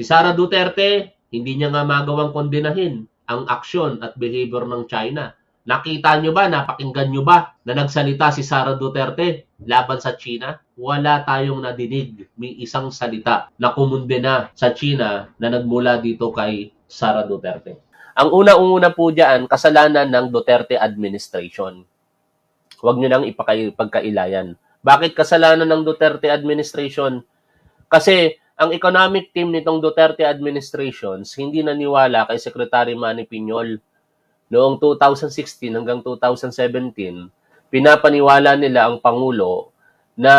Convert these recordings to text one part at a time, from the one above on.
Si Sara Duterte, hindi niya nga magawang kondenahin ang aksyon at behavior ng China. Nakita niyo ba, napakinggan niyo ba na nagsalita si Sara Duterte laban sa China? Wala tayong nadinig may isang salita na kumunde sa China na nagmula dito kay Sara Duterte. Ang una-una po dyan, kasalanan ng Duterte administration. Huwag niyo nang ipagkailayan. Bakit kasalanan ng Duterte administration? Kasi ang economic team nitong Duterte administration hindi naniwala kay Secretary Manny Piñol. Noong 2016 hanggang 2017, pinapaniwala nila ang Pangulo na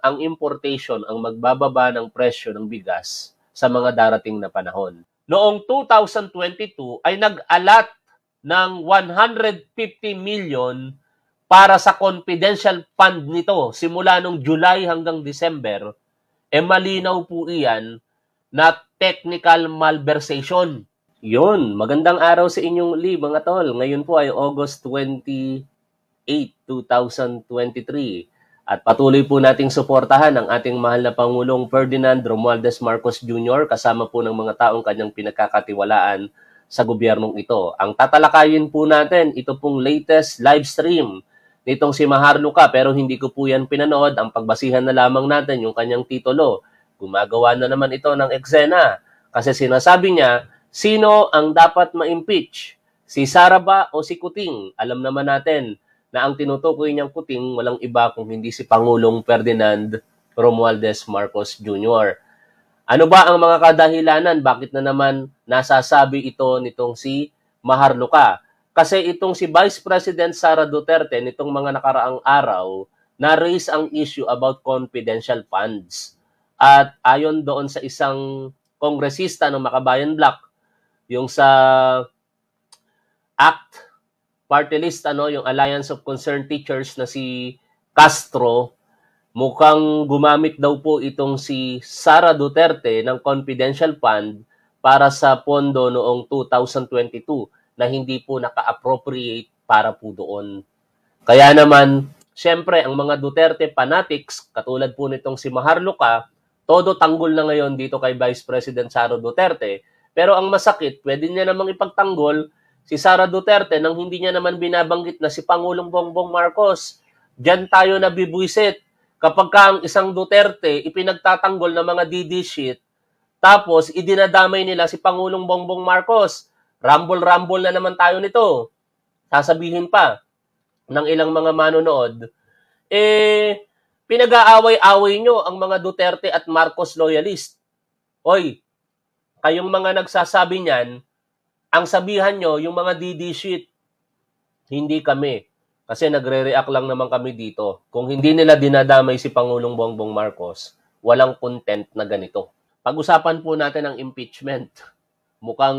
ang importation ang magbababa ng presyo ng bigas sa mga darating na panahon. Noong 2022 ay nag-alat ng 150 million para sa confidential fund nito simula nung July hanggang December E malinaw po iyan na technical malversation. Yun, magandang araw sa inyong uli mga tol. Ngayon po ay August 28, 2023. At patuloy po nating suportahan ang ating mahal na Pangulong Ferdinand Romualdez Marcos Jr. kasama po ng mga taong kanyang pinagkakatiwalaan sa gobyernong ito. Ang tatalakayin po natin, ito pong latest live stream nitong si Maharlika pero hindi ko po yan pinanood. Ang pagbasihan na lamang natin yung kanyang titulo. Gumagawa na naman ito ng eksena kasi sinasabi niya, sino ang dapat ma-impeach? Si Sara ba o si Kuting? Alam naman natin na ang tinutukoy niyang Kuting walang iba kung hindi si Pangulong Ferdinand Romualdez Marcos Jr. Ano ba ang mga kadahilanan? Bakit na naman nasasabi ito nitong si Maharlika? Kasi itong si Vice President Sara Duterte nitong mga nakaraang araw, na-raise ang issue about confidential funds. At ayon doon sa isang kongresista ng Makabayan Black, yung sa ACT party list, ano, yung Alliance of Concerned Teachers na si Castro, mukhang gumamit daw po itong si Sara Duterte ng confidential fund para sa pondo noong 2022 na hindi po naka-appropriate para po doon. Kaya naman, siyempre, ang mga Duterte fanatics, katulad po nitong si Maharlika, todo tanggol na ngayon dito kay Vice President Sara Duterte. Pero ang masakit, pwede niya namang ipagtanggol si Sara Duterte nang hindi niya naman binabanggit na si Pangulong Bongbong Marcos. Diyan tayo nabibuisit kapag ka ang isang Duterte ipinagtatanggol ng mga DD shit, tapos idinadamay nila si Pangulong Bongbong Marcos. Rumble-rumble na naman tayo nito. Sasabihin pa ng ilang mga manonood, eh, pinag-aaway-away nyo ang mga Duterte at Marcos loyalist. Hoy, kayong mga nagsasabi niyan, ang sabihan nyo, yung mga DD shit, hindi kami. Kasi nagre-react lang naman kami dito. Kung hindi nila dinadamay si Pangulong Bongbong Marcos, walang content na ganito. Pag-usapan po natin ang impeachment. Mukhang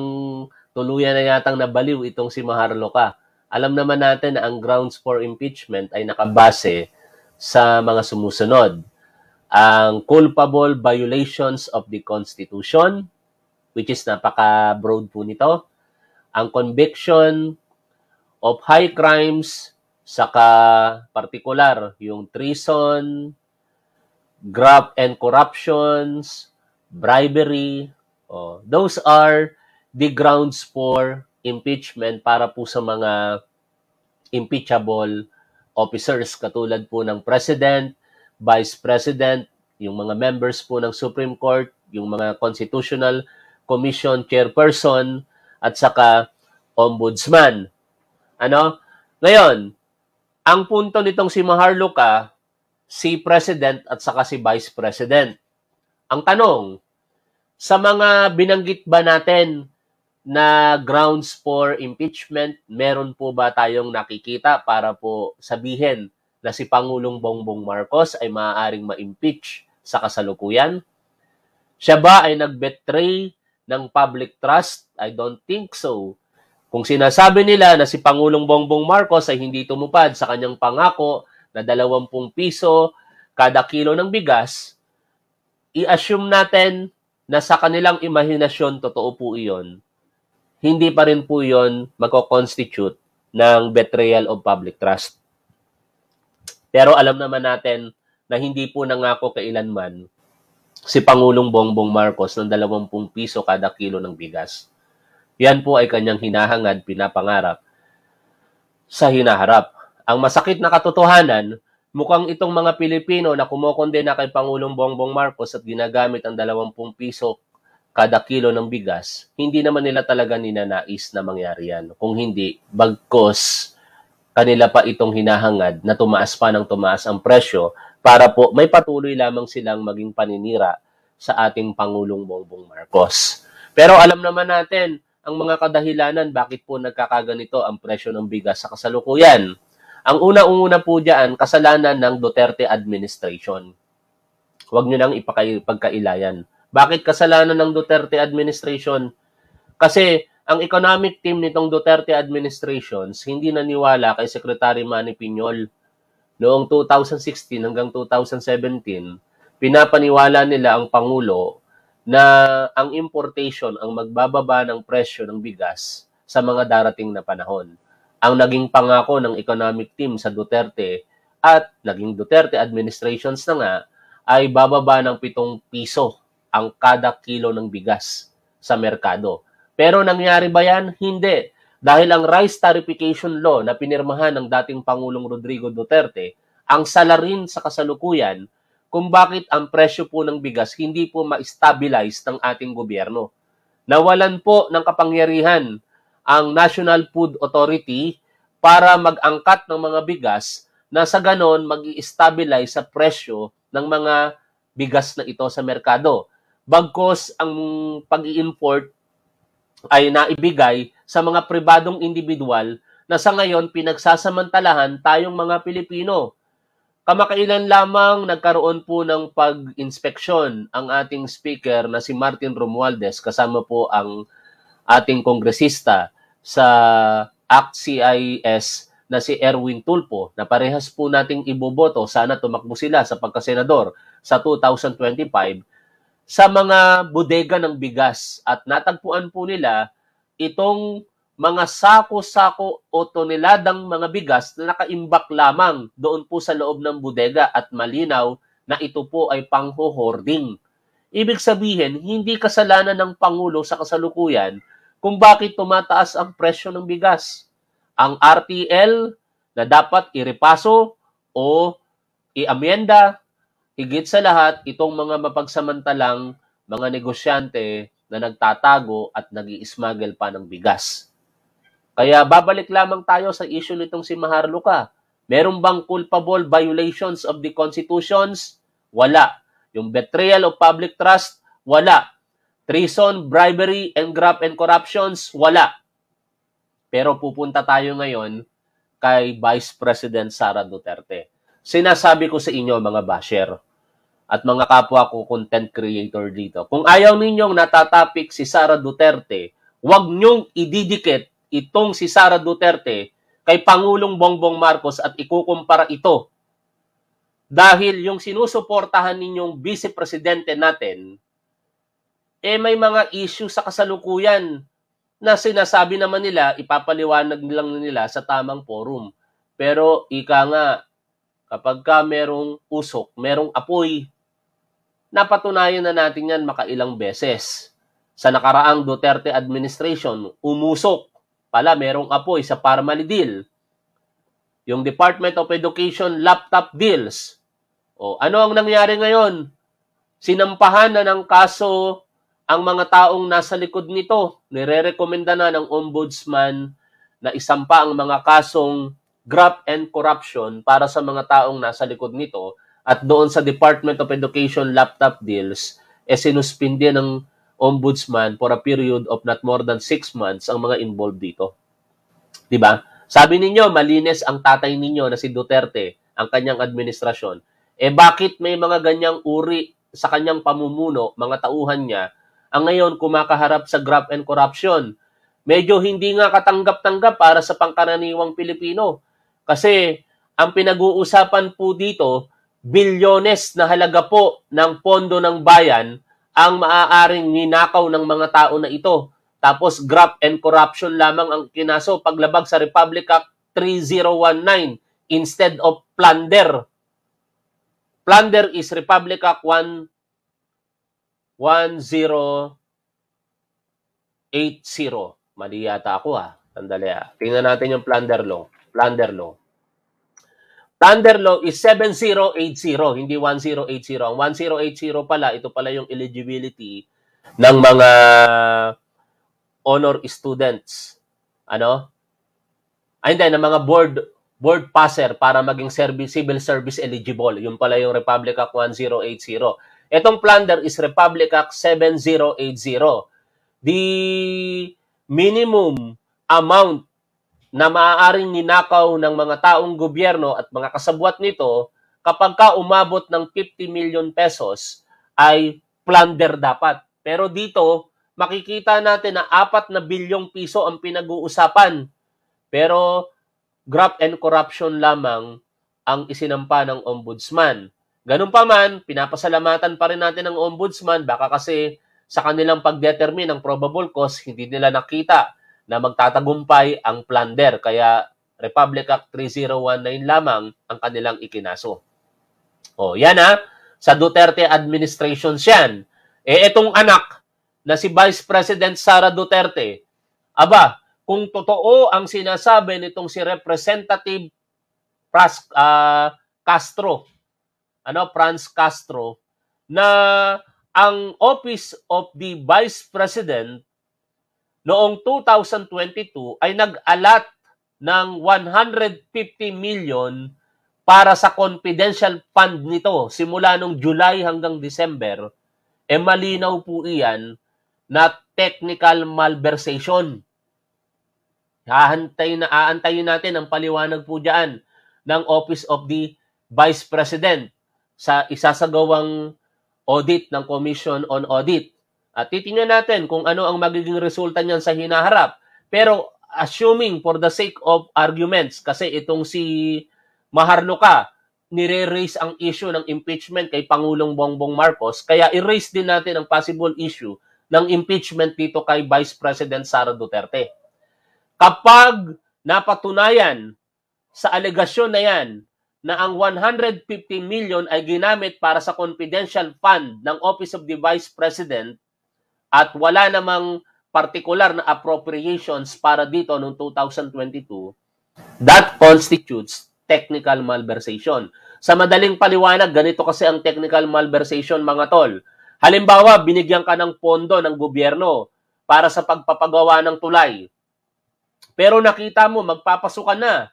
tuluyan na yatang nabaliw itong si Maharlika. Alam naman natin na ang grounds for impeachment ay nakabase sa mga sumusunod. Ang culpable violations of the Constitution, which is napaka-broad po nito. Ang conviction of high crimes, saka particular yung treason, graft and corruptions, bribery, oh, those are the grounds for impeachment para po sa mga impeachable officers katulad po ng President, Vice President, yung mga members po ng Supreme Court, yung mga Constitutional Commission Chairperson at saka Ombudsman. Ano? Ngayon, ang punto nitong si Maharlika, si President at saka si Vice President. Ang tanong, sa mga binanggit ba natin na grounds for impeachment, meron po ba tayong nakikita para po sabihin na si Pangulong Bongbong Marcos ay maaaring ma-impeach sa kasalukuyan? Siya ba ay nag-betray ng public trust? I don't think so. Kung sinasabi nila na si Pangulong Bongbong Marcos ay hindi tumupad sa kanyang pangako na 20 piso kada kilo ng bigas, i-assume natin na sa kanilang imahinasyon totoo po iyon hindi pa rin po yon magko-constitute ng betrayal of public trust. Pero alam naman natin na hindi po nangako kailanman si Pangulong Bongbong Marcos ng 20 piso kada kilo ng bigas. Yan po ay kanyang hinahangad, pinapangarap sa hinaharap. Ang masakit na katotohanan, mukhang itong mga Pilipino na kumokondena kay Pangulong Bongbong Marcos at ginagamit ang 20 piso kada kilo ng bigas, hindi naman nila talaga ninanais na mangyari yan. Kung hindi, bagkos kanila pa itong hinahangad na tumaas pa ng tumaas ang presyo para po may patuloy lamang silang maging paninira sa ating Pangulong Bongbong Marcos. Pero alam naman natin ang mga kadahilanan bakit po nagkakaganito ang presyo ng bigas sa kasalukuyan. Ang una-una po dyan, kasalanan ng Duterte administration. Huwag nyo nang ipagkailayan bakit kasalanan ng Duterte administration? Kasi ang economic team nitong Duterte administration hindi naniwala kay Secretary Manny Piñol. Noong 2016 hanggang 2017, pinapaniwala nila ang Pangulo na ang importation ang magbababa ng presyo ng bigas sa mga darating na panahon. Ang naging pangako ng economic team sa Duterte at naging Duterte administrations na nga ay bababa ng 7 piso ang kada kilo ng bigas sa merkado. Pero nangyari ba yan? Hindi. Dahil ang rice tarification law na pinirmahan ng dating Pangulong Rodrigo Duterte, ang salarin sa kasalukuyan kung bakit ang presyo po ng bigas hindi po ma-stabilize ng ating gobyerno. Nawalan po ng kapangyarihan ang National Food Authority para mag-angkat ng mga bigas na sa ganon mag stabilize sa presyo ng mga bigas na ito sa merkado bagkos ang pag import ay naibigay sa mga pribadong individual na sa ngayon pinagsasamantalahan tayong mga Pilipino. Kamakailan lamang nagkaroon po ng pag-inspeksyon ang ating speaker na si Martin Romualdez kasama po ang ating kongresista sa Act CIS na si Erwin Tulpo na parehas po nating iboboto sana tumakbo sila sa pagkasenador sa 2025 sa mga bodega ng bigas at natagpuan po nila itong mga sako-sako o toneladang mga bigas na nakaimbak lamang doon po sa loob ng bodega at malinaw na ito po ay pangho-hoarding. Ibig sabihin, hindi kasalanan ng Pangulo sa kasalukuyan kung bakit tumataas ang presyo ng bigas. Ang RTL na dapat irepaso o iamyenda Higit sa lahat, itong mga mapagsamantalang mga negosyante na nagtatago at nag smuggle pa ng bigas. Kaya babalik lamang tayo sa issue nitong si Maharlika. Meron bang culpable violations of the constitutions? Wala. Yung betrayal of public trust? Wala. Treason, bribery, and graft and corruptions? Wala. Pero pupunta tayo ngayon kay Vice President Sara Duterte. Sinasabi ko sa inyo mga basher, at mga kapwa ko content creator dito. Kung ayaw ninyong natatapik si Sara Duterte, huwag niyong ididikit itong si Sara Duterte kay Pangulong Bongbong Marcos at ikukumpara ito. Dahil yung sinusuportahan ninyong vice presidente natin, eh may mga issue sa kasalukuyan na sinasabi naman nila, ipapaliwanag lang nila sa tamang forum. Pero ika nga, kapag ka merong usok, merong apoy, napatunayan na natin yan makailang beses. Sa nakaraang Duterte administration, umusok pala merong apoy sa deal. Yung Department of Education laptop deals. O ano ang nangyari ngayon? Sinampahan na ng kaso ang mga taong nasa likod nito. Nire-recommenda na ng ombudsman na isampa ang mga kasong graft and corruption para sa mga taong nasa likod nito at doon sa Department of Education laptop deals, eh, sinuspindi ng ombudsman for a period of not more than 6 months ang mga involved dito. 'Di ba? Sabi ninyo, malinis ang tatay ninyo na si Duterte, ang kanyang administrasyon. Eh bakit may mga ganyang uri sa kanyang pamumuno, mga tauhan niya, ang ngayon kumakaharap sa graft and corruption? Medyo hindi nga katanggap-tanggap para sa pangkaraniwang Pilipino. Kasi ang pinag-uusapan po dito bilyones na halaga po ng pondo ng bayan ang maaaring ninakaw ng mga tao na ito. Tapos graft and corruption lamang ang kinaso paglabag sa Republic Act 3019 instead of plunder. Plunder is Republic Act 1 1080. Mali yata ako ha. Ah. Sandali ha. Ah. Tingnan natin yung plunder law. Plunder law. Law is 7080, hindi 1080. Ang 1080 pala, ito pala yung eligibility ng mga honor students. Ano? Ay, ah, hindi, ng mga board board passer para maging service, civil service eligible. Yun pala yung Republic Act 1080. Itong plunder is Republic Act 7080. The minimum amount na maaaring ninakaw ng mga taong gobyerno at mga kasabwat nito kapag ka umabot ng 50 million pesos ay plunder dapat. Pero dito, makikita natin na apat na bilyong piso ang pinag-uusapan. Pero graft and corruption lamang ang isinampa ng ombudsman. Ganun pa man, pinapasalamatan pa rin natin ang ombudsman baka kasi sa kanilang pagdetermine ng probable cause, hindi nila nakita na magtatagumpay ang plunder kaya Republic Act 3019 lamang ang kanilang ikinaso. O, yan ha. Ah. Sa Duterte administration yan. Eh, itong anak na si Vice President Sara Duterte, aba, kung totoo ang sinasabi nitong si Representative Pras, uh, Castro, ano, Franz Castro, na ang Office of the Vice President noong 2022 ay nag-alat ng 150 million para sa confidential fund nito simula nung July hanggang December, e eh malinaw po iyan na technical malversation. Hahantay na aantayin natin ang paliwanag po diyan ng Office of the Vice President sa isasagawang audit ng Commission on Audit at titingnan natin kung ano ang magiging resulta niyan sa hinaharap. Pero assuming for the sake of arguments, kasi itong si Maharlika, nire-raise ang issue ng impeachment kay Pangulong Bongbong Marcos, kaya i-raise din natin ang possible issue ng impeachment dito kay Vice President Sara Duterte. Kapag napatunayan sa alegasyon na yan na ang 150 million ay ginamit para sa confidential fund ng Office of the Vice President, at wala namang particular na appropriations para dito noong 2022, that constitutes technical malversation. Sa madaling paliwanag, ganito kasi ang technical malversation mga tol. Halimbawa, binigyan ka ng pondo ng gobyerno para sa pagpapagawa ng tulay. Pero nakita mo, magpapasukan na.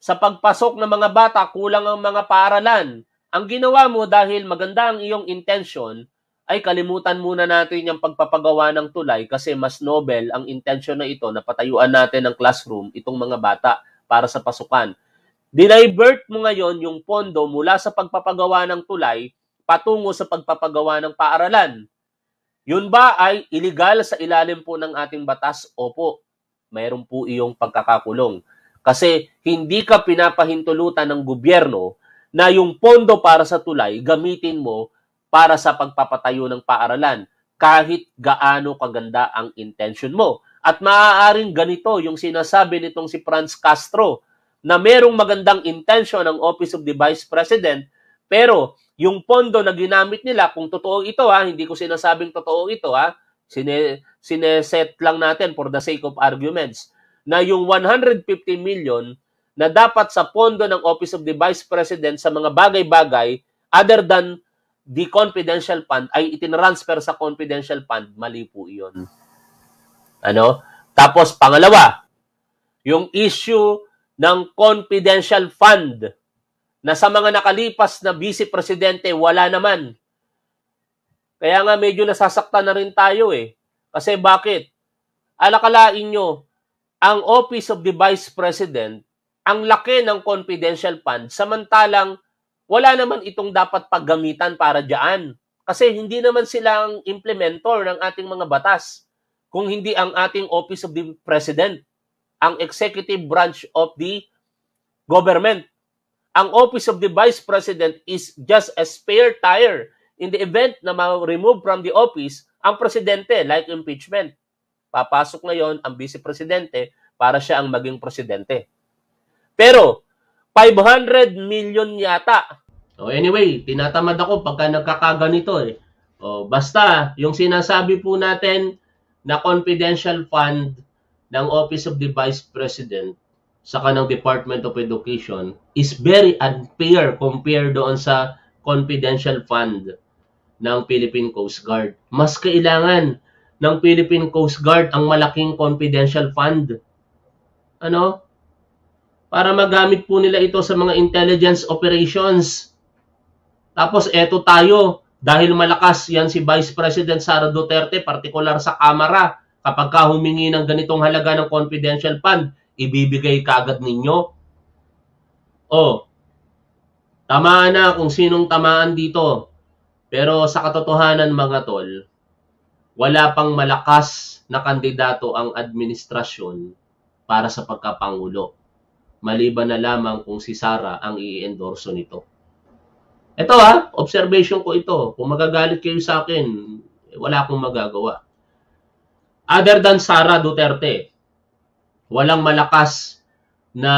Sa pagpasok ng mga bata, kulang ang mga paaralan. Ang ginawa mo dahil maganda ang iyong intention, ay kalimutan muna natin yung pagpapagawa ng tulay kasi mas noble ang intention na ito na patayuan natin ng classroom itong mga bata para sa pasukan. Dinivert mo ngayon yung pondo mula sa pagpapagawa ng tulay patungo sa pagpapagawa ng paaralan. Yun ba ay illegal sa ilalim po ng ating batas? Opo, mayroon po iyong pagkakakulong. Kasi hindi ka pinapahintulutan ng gobyerno na yung pondo para sa tulay gamitin mo para sa pagpapatayo ng paaralan kahit gaano kaganda ang intention mo. At maaaring ganito yung sinasabi nitong si Franz Castro na merong magandang intention ng Office of the Vice President pero yung pondo na ginamit nila kung totoo ito ha, hindi ko sinasabing totoo ito ha, sine, sineset lang natin for the sake of arguments na yung 150 million na dapat sa pondo ng Office of the Vice President sa mga bagay-bagay other than the confidential fund ay itinransfer sa confidential fund, mali po iyon. Ano? Tapos pangalawa, yung issue ng confidential fund na sa mga nakalipas na vice presidente wala naman. Kaya nga medyo nasasaktan na rin tayo eh. Kasi bakit? Alakalain nyo, ang Office of the Vice President, ang laki ng confidential fund, samantalang wala naman itong dapat paggamitan para diyan. Kasi hindi naman silang implementor ng ating mga batas kung hindi ang ating Office of the President, ang executive branch of the government. Ang Office of the Vice President is just a spare tire in the event na ma-remove from the office ang presidente like impeachment. Papasok ngayon ang vice presidente para siya ang maging presidente. Pero 500 million yata Oh, anyway, tinatamad ako pagka nagkakaganito eh. Oh, basta, yung sinasabi po natin na confidential fund ng Office of the Vice President sa kanang Department of Education is very unfair compared doon sa confidential fund ng Philippine Coast Guard. Mas kailangan ng Philippine Coast Guard ang malaking confidential fund. Ano? Para magamit po nila ito sa mga intelligence operations tapos eto tayo, dahil malakas yan si Vice President Sara Duterte, partikular sa Kamara, kapag ka humingi ng ganitong halaga ng confidential fund, ibibigay kagad ninyo. Oh, tamaan na kung sinong tamaan dito. Pero sa katotohanan mga tol, wala pang malakas na kandidato ang administrasyon para sa pagkapangulo. Maliban na lamang kung si Sara ang i-endorso nito. Ito ha, ah, observation ko ito. Kung magagalit kayo sa akin, eh, wala akong magagawa. Other than Sara Duterte, walang malakas na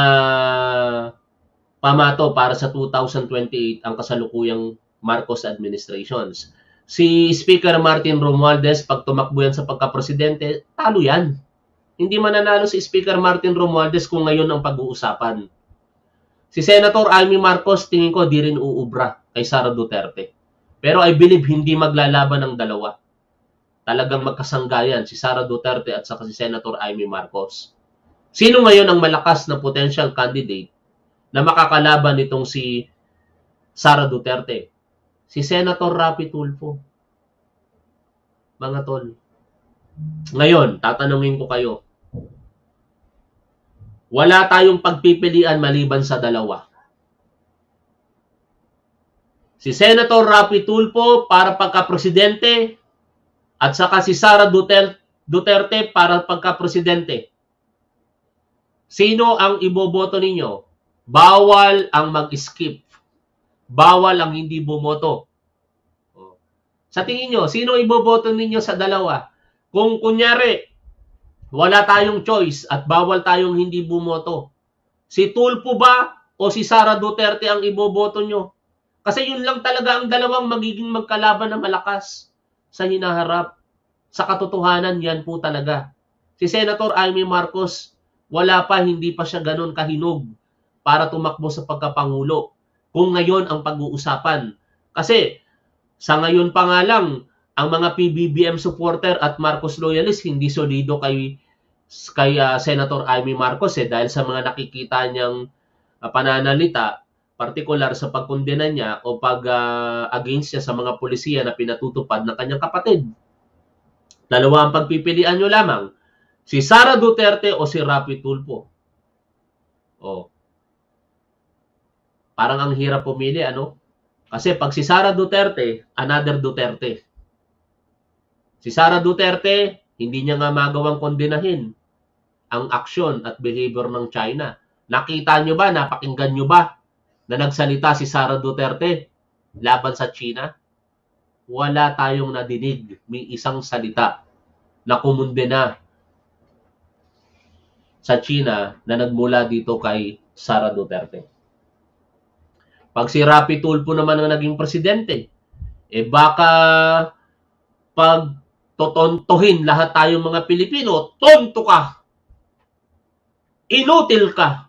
pamato para sa 2028 ang kasalukuyang Marcos administrations. Si Speaker Martin Romualdez, pag tumakbo yan sa pagkapresidente, talo yan. Hindi mananalo si Speaker Martin Romualdez kung ngayon ang pag-uusapan. Si Senator Amy Marcos, tingin ko, di rin uubra kay Sara Duterte. Pero I believe hindi maglalaban ang dalawa. Talagang magkasanggayan si Sara Duterte at saka si Senator Amy Marcos. Sino ngayon ang malakas na potential candidate na makakalaban nitong si Sara Duterte? Si Senator Rapi Tulfo. Mga tol. Ngayon, tatanungin ko kayo. Wala tayong pagpipilian maliban sa dalawa si Senator Rapi Tulfo para pagka-presidente at saka si Sara Duterte, Duterte para pagka-presidente. Sino ang iboboto ninyo? Bawal ang mag-skip. Bawal ang hindi bumoto. Oh. Sa tingin nyo, sino iboboto ninyo sa dalawa? Kung kunyari, wala tayong choice at bawal tayong hindi bumoto. Si Tulpo ba o si Sara Duterte ang iboboto nyo? Kasi yun lang talaga ang dalawang magiging magkalaban na malakas sa hinaharap. Sa katotohanan, yan po talaga. Si Senator Amy Marcos, wala pa, hindi pa siya ganun kahinog para tumakbo sa pagkapangulo. Kung ngayon ang pag-uusapan. Kasi sa ngayon pa nga lang, ang mga PBBM supporter at Marcos loyalist hindi solido kay kay uh, Senator Amy Marcos eh dahil sa mga nakikita niyang uh, pananalita partikular sa pagkondena niya o pag uh, against niya sa mga polisiya na pinatutupad ng kanyang kapatid. Dalawa ang pagpipilian niyo lamang, si Sara Duterte o si Rapi Tulfo. Oh. Parang ang hirap pumili, ano? Kasi pag si Sara Duterte, another Duterte. Si Sara Duterte, hindi niya nga magawang kondenahin ang aksyon at behavior ng China. Nakita nyo ba, napakinggan nyo ba na nagsalita si Sara Duterte laban sa China, wala tayong nadinig may isang salita na kumunde na sa China na nagmula dito kay Sara Duterte. Pag si Rapi Tulfo naman ang naging presidente, eh baka pag totontohin lahat tayong mga Pilipino, tonto ka, inutil ka,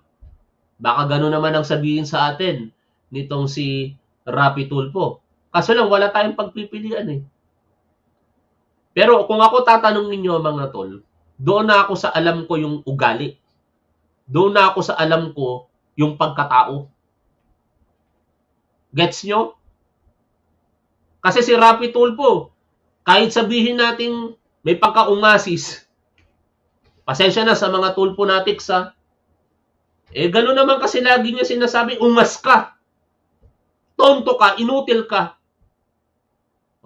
Baka gano'n naman ang sabihin sa atin nitong si Rapi Tulpo. Kaso lang, wala tayong pagpipilian eh. Pero kung ako tatanong ninyo mga tol, doon na ako sa alam ko yung ugali. Doon na ako sa alam ko yung pagkatao. Gets nyo? Kasi si Rapi Tulpo, kahit sabihin natin may pagkaungasis, pasensya na sa mga tulpo natin sa eh, gano'n naman kasi lagi niya sinasabi, umas ka. Tonto ka, inutil ka.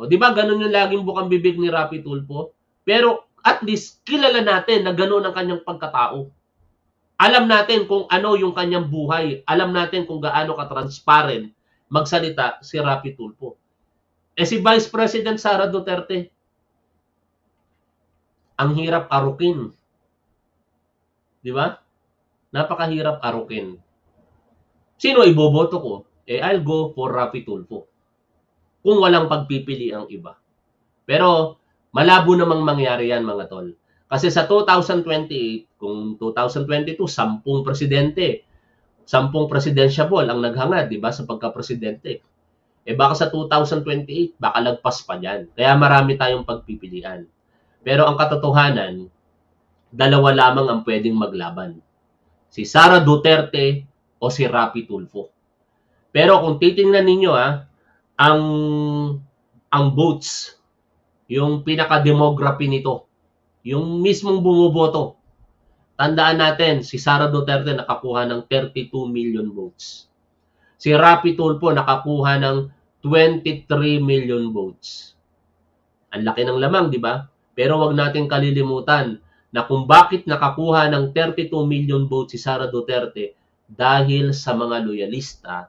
O, di ba? Ganun yung laging bukang bibig ni Rapi Tulpo. Pero at least kilala natin na gano'n ang kanyang pagkatao. Alam natin kung ano yung kanyang buhay. Alam natin kung gaano ka-transparent magsalita si Rapi Tulpo. Eh si Vice President Sara Duterte, ang hirap arukin. Di ba? Napakahirap arukin. Sino iboboto ko? Eh, I'll go for Rafi Tulfo. Kung walang pagpipili ang iba. Pero, malabo namang mangyari yan mga tol. Kasi sa 2028, kung 2022, sampung presidente, sampung presidensyable ang naghangad, di ba, sa pagka-presidente. Eh baka sa 2028, baka lagpas pa yan. Kaya marami tayong pagpipilian. Pero ang katotohanan, dalawa lamang ang pwedeng maglaban si Sara Duterte o si Rapi Tulfo. Pero kung titingnan ninyo ha, ah, ang ang votes, yung pinaka-demography nito, yung mismong bumoboto. Tandaan natin, si Sara Duterte nakakuha ng 32 million votes. Si Rapi Tulfo nakakuha ng 23 million votes. Ang laki ng lamang, di ba? Pero wag natin kalilimutan na kung bakit nakakuha ng 32 million votes si Sara Duterte dahil sa mga loyalista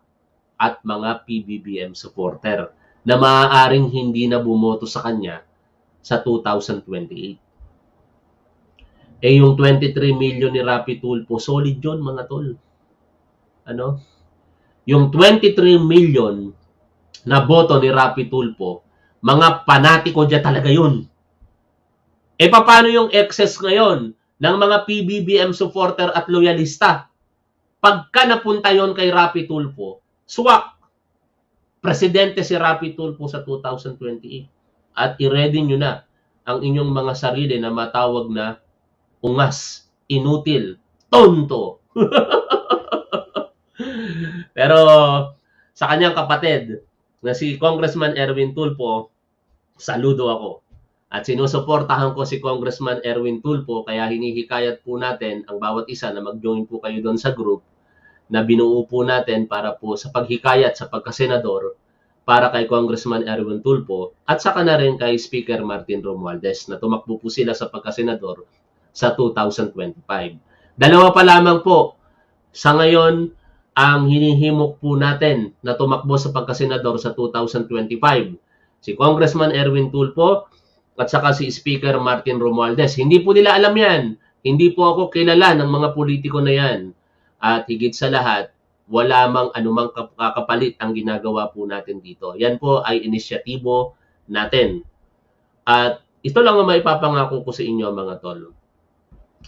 at mga PBBM supporter na maaaring hindi na bumoto sa kanya sa 2028. Eh yung 23 million ni Rapi Tulpo, solid yun mga tol. Ano? Yung 23 million na boto ni Rapi Tulpo, mga panatiko dyan talaga yun. E paano yung excess ngayon ng mga PBBM supporter at loyalista? Pagka napunta yon kay Rapi Tulfo, swak, presidente si Rapi Tulfo sa 2028 at i-ready nyo na ang inyong mga sarili na matawag na ungas, inutil, tonto. Pero sa kanyang kapatid na si Congressman Erwin Tulfo, saludo ako at sinusuportahan ko si Congressman Erwin Tulfo kaya hinihikayat po natin ang bawat isa na mag-join po kayo doon sa group na binuo po natin para po sa paghikayat sa pagkasenador para kay Congressman Erwin Tulfo at saka na rin kay Speaker Martin Romualdez na tumakbo po sila sa pagkasenador sa 2025. Dalawa pa lamang po sa ngayon ang hinihimok po natin na tumakbo sa pagkasenador sa 2025. Si Congressman Erwin Tulfo at saka si Speaker Martin Romualdez. Hindi po nila alam yan. Hindi po ako kilala ng mga politiko na yan. At higit sa lahat, wala mang anumang kakapalit ang ginagawa po natin dito. Yan po ay inisyatibo natin. At ito lang ang maipapangako ko sa inyo mga tol.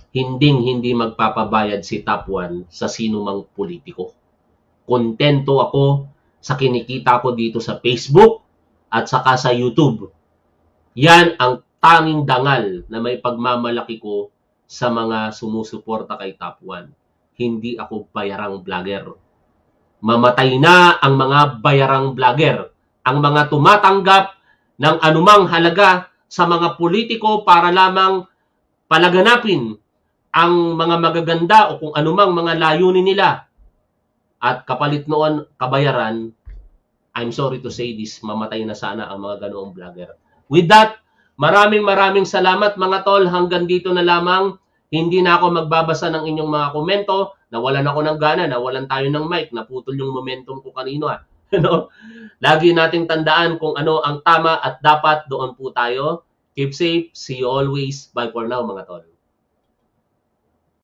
Hinding hindi magpapabayad si Top 1 sa sinumang politiko. Kontento ako sa kinikita ko dito sa Facebook at saka sa YouTube yan ang tanging dangal na may pagmamalaki ko sa mga sumusuporta kay Top 1. Hindi ako bayarang vlogger. Mamatay na ang mga bayarang vlogger. Ang mga tumatanggap ng anumang halaga sa mga politiko para lamang palaganapin ang mga magaganda o kung anumang mga layunin nila. At kapalit noon, kabayaran, I'm sorry to say this, mamatay na sana ang mga ganoong vlogger. With that, maraming maraming salamat mga tol. Hanggang dito na lamang. Hindi na ako magbabasa ng inyong mga komento. Nawalan ako ng gana, nawalan tayo ng mic, naputol yung momentum ko kanino. Ha? Ah. no? Lagi nating tandaan kung ano ang tama at dapat doon po tayo. Keep safe. See you always. Bye for now mga tol.